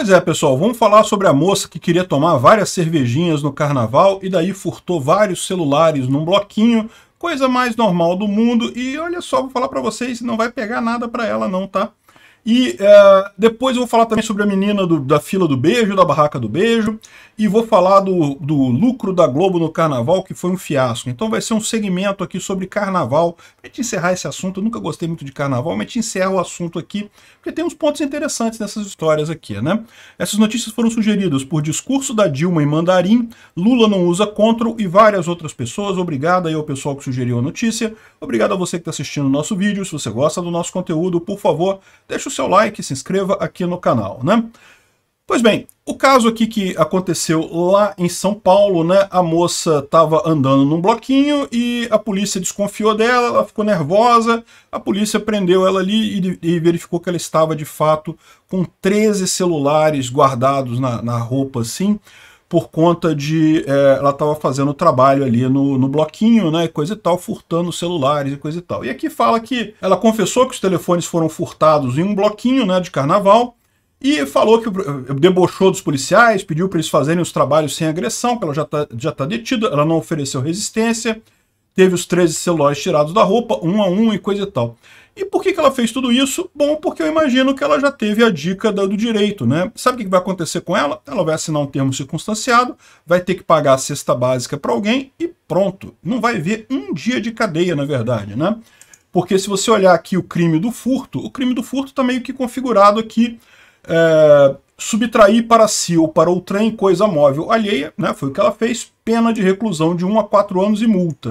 Pois é, pessoal, vamos falar sobre a moça que queria tomar várias cervejinhas no carnaval e daí furtou vários celulares num bloquinho, coisa mais normal do mundo. E olha só, vou falar para vocês, não vai pegar nada para ela não, tá? E uh, depois eu vou falar também sobre a menina do, da fila do beijo, da barraca do beijo. E vou falar do, do lucro da Globo no carnaval, que foi um fiasco. Então vai ser um segmento aqui sobre carnaval. Pra gente encerrar esse assunto, eu nunca gostei muito de carnaval, mas te encerro o assunto aqui, porque tem uns pontos interessantes nessas histórias aqui, né? Essas notícias foram sugeridas por discurso da Dilma em mandarim, Lula não usa control e várias outras pessoas. Obrigado aí ao pessoal que sugeriu a notícia. Obrigado a você que está assistindo o nosso vídeo. Se você gosta do nosso conteúdo, por favor, deixa o seu like, se inscreva aqui no canal, né? Pois bem, o caso aqui que aconteceu lá em São Paulo, né? A moça estava andando num bloquinho e a polícia desconfiou dela, ela ficou nervosa, a polícia prendeu ela ali e, e verificou que ela estava de fato com 13 celulares guardados na, na roupa assim por conta de é, ela estava fazendo trabalho ali no, no, bloquinho, né, coisa e tal, furtando celulares e coisa e tal. E aqui fala que ela confessou que os telefones foram furtados em um bloquinho, né, de carnaval, e falou que eh, debochou dos policiais, pediu para eles fazerem os trabalhos sem agressão, que ela já está já tá detida, ela não ofereceu resistência, teve os 13 celulares tirados da roupa, um a um e coisa e tal. E por que, que ela fez tudo isso? Bom, porque eu imagino que ela já teve a dica do direito, né? Sabe o que vai acontecer com ela? Ela vai assinar um termo circunstanciado, vai ter que pagar a cesta básica para alguém e pronto. Não vai ver um dia de cadeia, na verdade, né? Porque se você olhar aqui o crime do furto, o crime do furto está meio que configurado aqui é, subtrair para si ou para outrem coisa móvel alheia, né? Foi o que ela fez, pena de reclusão de 1 a 4 anos e multa.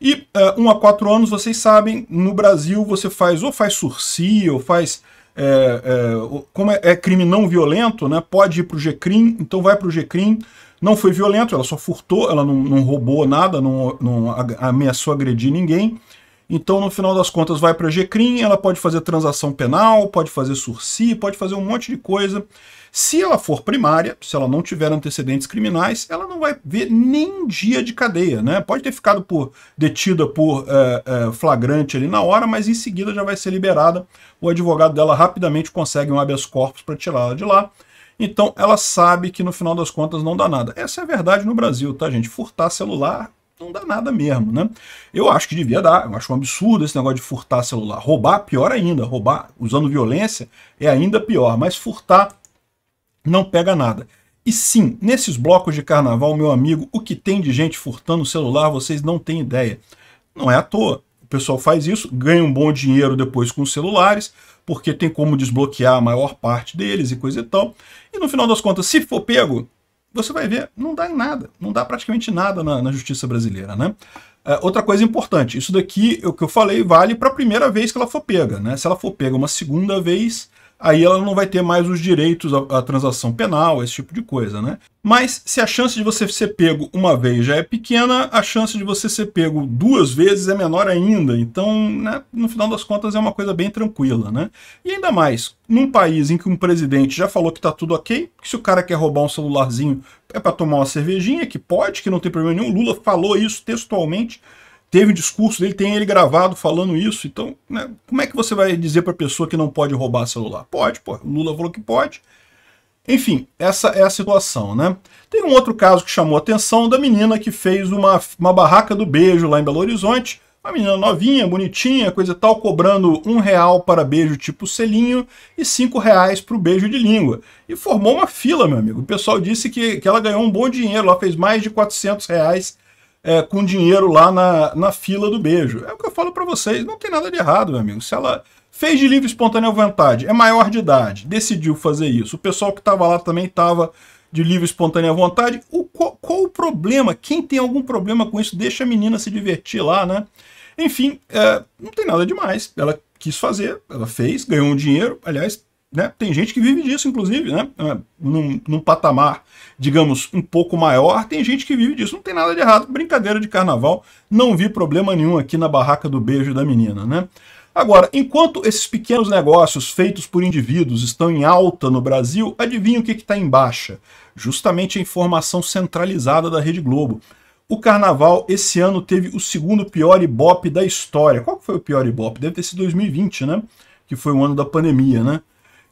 E uh, um a quatro anos, vocês sabem, no Brasil você faz ou faz sursi, ou faz. Eh, eh, é, é, como é, crime não violento, né, pode ir para o GCRIM, então vai para o GCRIM. Não foi violento, ela só furtou, ela não, não roubou nada, não, não ameaçou agredir ninguém. Então, no final das contas, vai para a GCRIM, ela pode fazer transação penal, pode fazer sursi, pode fazer um monte de coisa. Se ela for primária, se ela não tiver antecedentes criminais, ela não vai ver nem dia de cadeia, né? Pode ter ficado por detida por é, é, flagrante ali na hora, mas em seguida já vai ser liberada. O advogado dela rapidamente consegue um habeas corpus para tirá-la de lá. Então ela sabe que no final das contas não dá nada. Essa é a verdade no Brasil, tá, gente? Furtar celular não dá nada mesmo, né? Eu acho que devia dar, eu acho um absurdo esse negócio de furtar celular. Roubar, pior ainda, roubar usando violência é ainda pior, mas furtar não pega nada. E sim, nesses blocos de carnaval, meu amigo, o que tem de gente furtando celular, vocês não têm ideia. Não é à toa. O pessoal faz isso, ganha um bom dinheiro depois com os celulares, porque tem como desbloquear a maior parte deles e coisa e tal. E no final das contas, se for pego, você vai ver, não dá em nada, não dá praticamente nada na, na justiça brasileira, né? É, outra coisa importante, isso daqui, o que eu falei, vale para a primeira vez que ela for pega, né? Se ela for pega uma segunda vez, aí ela não vai ter mais os direitos à, à transação penal, esse tipo de coisa, né? Mas se a chance de você ser pego uma vez já é pequena, a chance de você ser pego duas vezes é menor ainda. Então, né, no final das contas, é uma coisa bem tranquila, né? E ainda mais, num país em que um presidente já falou que tá tudo ok, que se o cara quer roubar um celularzinho é para tomar uma cervejinha, que pode, que não tem problema nenhum. Lula falou isso textualmente teve discurso dele, tem ele gravado falando isso. Então, né, como é que você vai dizer para a pessoa que não pode roubar celular? Pode, pô. O Lula falou que pode. Enfim, essa é a situação, né? Tem um outro caso que chamou a atenção da menina que fez uma, uma barraca do beijo lá em Belo Horizonte. Uma menina novinha, bonitinha, coisa e tal, cobrando um real para beijo tipo selinho e cinco reais para o beijo de língua. E formou uma fila, meu amigo. O pessoal disse que, que ela ganhou um bom dinheiro, ela fez mais de 400 reais é, com dinheiro lá na, na fila do beijo. É o que eu falo para vocês, não tem nada de errado, meu amigo. Se ela fez de livre espontânea vontade, é maior de idade, decidiu fazer isso. O pessoal que estava lá também estava de livre espontânea vontade. O, qual, qual, o problema? Quem tem algum problema com isso, deixa a menina se divertir lá, né? Enfim, é, não tem nada demais. Ela quis fazer, ela fez, ganhou um dinheiro. Aliás, né? Tem gente que vive disso, inclusive, né? É, num, num, patamar, digamos, um pouco maior, tem gente que vive disso. Não tem nada de errado, brincadeira de carnaval, não vi problema nenhum aqui na barraca do beijo da menina. Né? Agora, enquanto esses pequenos negócios feitos por indivíduos estão em alta no Brasil, adivinha o que está em baixa? Justamente a informação centralizada da Rede Globo. O carnaval esse ano teve o segundo pior Ibope da história. Qual foi o pior Ibope? Deve ter sido 2020, né? Que foi o ano da pandemia, né?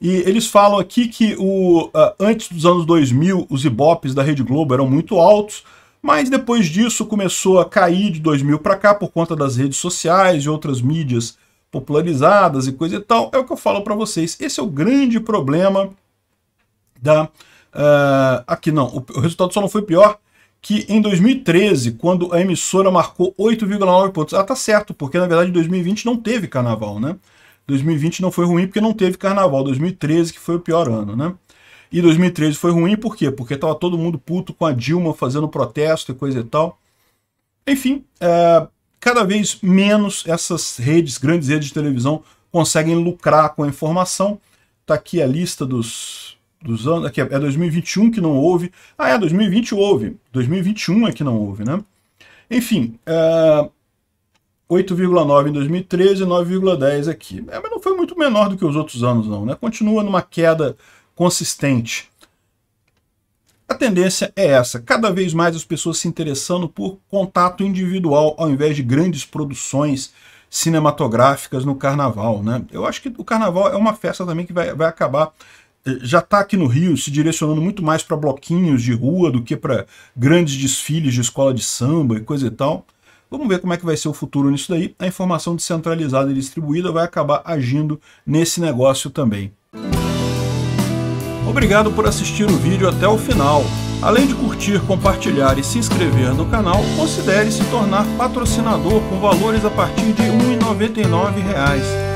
E eles falam aqui que o, uh, antes dos anos 2000 os ibopes da Rede Globo eram muito altos, mas depois disso começou a cair de 2000 para cá por conta das redes sociais e outras mídias popularizadas e coisa e tal. É o que eu falo para vocês. Esse é o grande problema da... Uh, aqui não, o, o resultado só não foi pior que em 2013, quando a emissora marcou 8,9 pontos, ah, tá certo, porque na verdade em 2020 não teve carnaval, né? 2020 não foi ruim porque não teve carnaval. 2013 que foi o pior ano, né? E 2013 foi ruim por quê? Porque tava todo mundo puto com a Dilma fazendo protesto e coisa e tal. Enfim, é, cada vez menos essas redes, grandes redes de televisão, conseguem lucrar com a informação. Tá aqui a lista dos, dos anos. Aqui é 2021 que não houve. Ah, é, 2020 houve. 2021 é que não houve, né? Enfim, é, 8,9 em 2013 e 9,10 aqui. É, mas não foi muito menor do que os outros anos, não. Né? Continua numa queda consistente. A tendência é essa, cada vez mais as pessoas se interessando por contato individual ao invés de grandes produções cinematográficas no carnaval. Né? Eu acho que o carnaval é uma festa também que vai, vai acabar eh, já está aqui no Rio se direcionando muito mais para bloquinhos de rua do que para grandes desfiles de escola de samba e coisa e tal. Vamos ver como é que vai ser o futuro nisso daí. A informação descentralizada e distribuída vai acabar agindo nesse negócio também. Obrigado por assistir o vídeo até o final. Além de curtir, compartilhar e se inscrever no canal, considere se tornar patrocinador com valores a partir de R$ 1,99